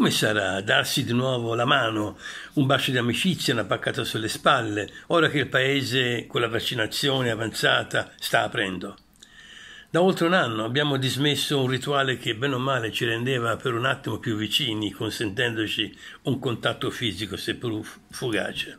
come sarà darsi di nuovo la mano, un bacio di amicizia, una paccata sulle spalle, ora che il paese con la vaccinazione avanzata sta aprendo? Da oltre un anno abbiamo dismesso un rituale che bene o male ci rendeva per un attimo più vicini, consentendoci un contatto fisico, seppur fugace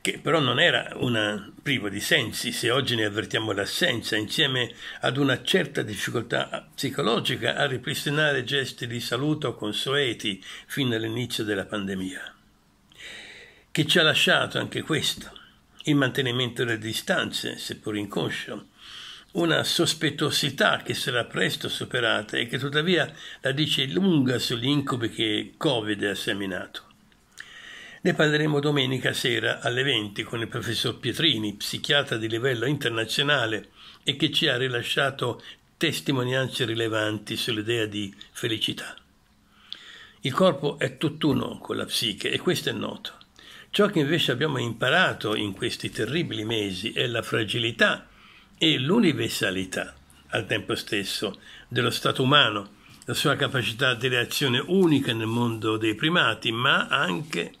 che però non era una priva di sensi, se oggi ne avvertiamo l'assenza, insieme ad una certa difficoltà psicologica a ripristinare gesti di saluto consueti fin dall'inizio della pandemia. Che ci ha lasciato anche questo, il mantenimento delle distanze, seppur inconscio, una sospettosità che sarà presto superata e che tuttavia la dice lunga sugli incubi che Covid ha seminato. Ne parleremo domenica sera alle 20 con il professor Pietrini, psichiatra di livello internazionale e che ci ha rilasciato testimonianze rilevanti sull'idea di felicità. Il corpo è tutt'uno con la psiche e questo è noto. Ciò che invece abbiamo imparato in questi terribili mesi è la fragilità e l'universalità al tempo stesso dello stato umano, la sua capacità di reazione unica nel mondo dei primati, ma anche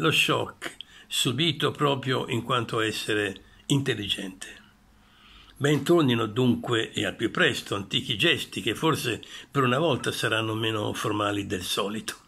lo shock subito proprio in quanto essere intelligente. Ben tornino dunque e al più presto antichi gesti che forse per una volta saranno meno formali del solito.